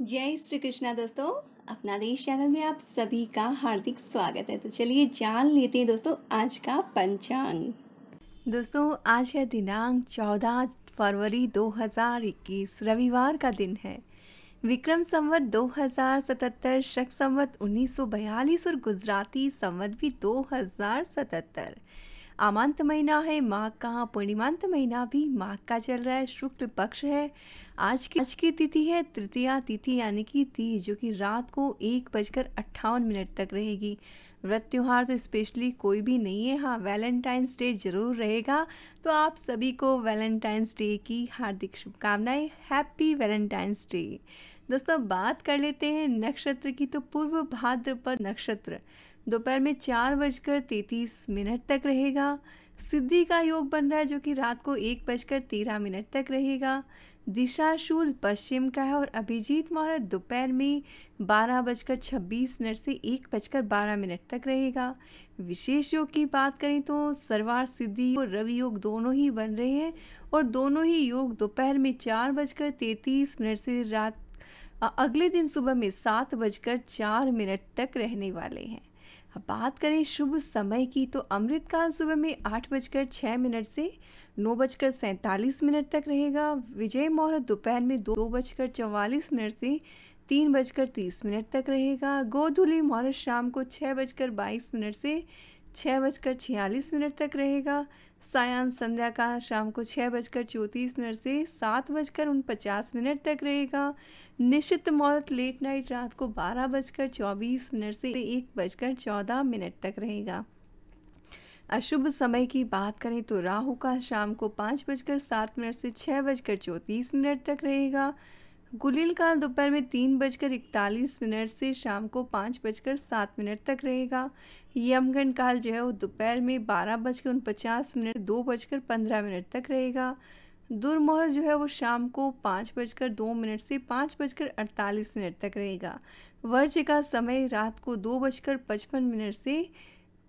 जय श्री कृष्णा दोस्तों अपना देश चैनल में आप सभी का हार्दिक स्वागत है तो चलिए जान लेते हैं दोस्तों आज का पंचांग दोस्तों आज है दिनांक 14 फरवरी 2021 रविवार का दिन है विक्रम संवत 2077 शक संवत 1942 और गुजराती संवत भी 2077 आमांत महीना है माघ का पूर्णिमांत महीना भी माघ का चल रहा है शुक्ल पक्ष है आज की आज की तिथि है तृतीया तिथि यानी कि तीज जो कि रात को एक बजकर अट्ठावन मिनट तक रहेगी व्रत त्यौहार तो स्पेशली कोई भी नहीं है हाँ वैलेंटाइंस डे जरूर रहेगा तो आप सभी को वैलेंटाइंस डे की हार्दिक शुभकामनाएं हैप्पी वैलेंटाइंस डे दोस्तों बात कर लेते हैं नक्षत्र की तो पूर्व भाद्रपद नक्षत्र दोपहर में चार बजकर तैंतीस मिनट तक रहेगा सिद्धि का योग बन रहा है जो कि रात को एक बजकर तेरह मिनट तक रहेगा दिशाशूल पश्चिम का है और अभिजीत मुहूर्त दोपहर में बारह बजकर छब्बीस मिनट से एक बजकर बारह मिनट तक रहेगा विशेष योग की बात करें तो सर्वार सिद्धि और रवि योग दोनों ही बन रहे हैं और दोनों ही योग दोपहर में चार बजकर तैंतीस मिनट से रात अगले दिन सुबह में सात बजकर चार मिनट तक रहने वाले हैं बात करें शुभ समय की तो अमृतकाल सुबह में आठ बजकर छः मिनट से नौ बजकर सैंतालीस मिनट तक रहेगा विजय मुहूर्त दोपहर में दो बजकर चवालीस मिनट से तीन बजकर तीस मिनट तक रहेगा गोधुली मुहूर्त शाम को छः बजकर बाईस मिनट से छः बजकर छियालीस मिनट तक रहेगा सायान संध्या का शाम को छः बजकर चौंतीस मिनट से सात बजकर उनपचास मिनट तक रहेगा निश्चित मौत लेट नाइट रात को बारह बजकर चौबीस मिनट से एक बजकर चौदह मिनट तक रहेगा अशुभ समय की बात करें तो राहु का शाम को पाँच बजकर सात मिनट से छः बजकर चौंतीस मिनट तक रहेगा गुलिल काल दोपहर में तीन बजकर इकतालीस मिनट से शाम को पाँच बजकर सात मिनट तक रहेगा यमगण काल जो है वो दोपहर में बारह बजकर उनपचास मिनट दो बजकर पंद्रह मिनट तक रहेगा दुरमोहर जो है वो शाम को पाँच बजकर दो मिनट से पाँच बजकर अड़तालीस मिनट तक रहेगा वर्ज का समय रात को दो बजकर पचपन मिनट से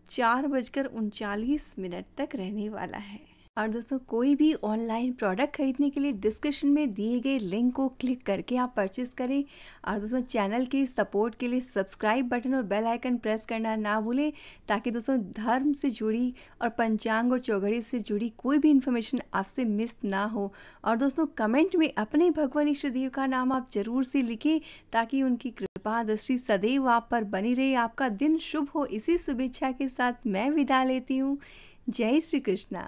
चार बजकर उनचालीस मिनट तक रहने वाला है और दोस्तों कोई भी ऑनलाइन प्रोडक्ट खरीदने के लिए डिस्क्रिप्शन में दिए गए लिंक को क्लिक करके आप परचेस करें और दोस्तों चैनल के सपोर्ट के लिए सब्सक्राइब बटन और बेल आइकन प्रेस करना ना भूलें ताकि दोस्तों धर्म से जुड़ी और पंचांग और चौघड़ी से जुड़ी कोई भी इन्फॉर्मेशन आपसे मिस ना हो और दोस्तों कमेंट में अपने भगवान ईश्वरदेव का नाम आप जरूर से लिखें ताकि उनकी कृपा दृष्टि सदैव आप पर बनी रहे आपका दिन शुभ हो इसी शुभेच्छा के साथ मैं विदा लेती हूँ जय श्री कृष्णा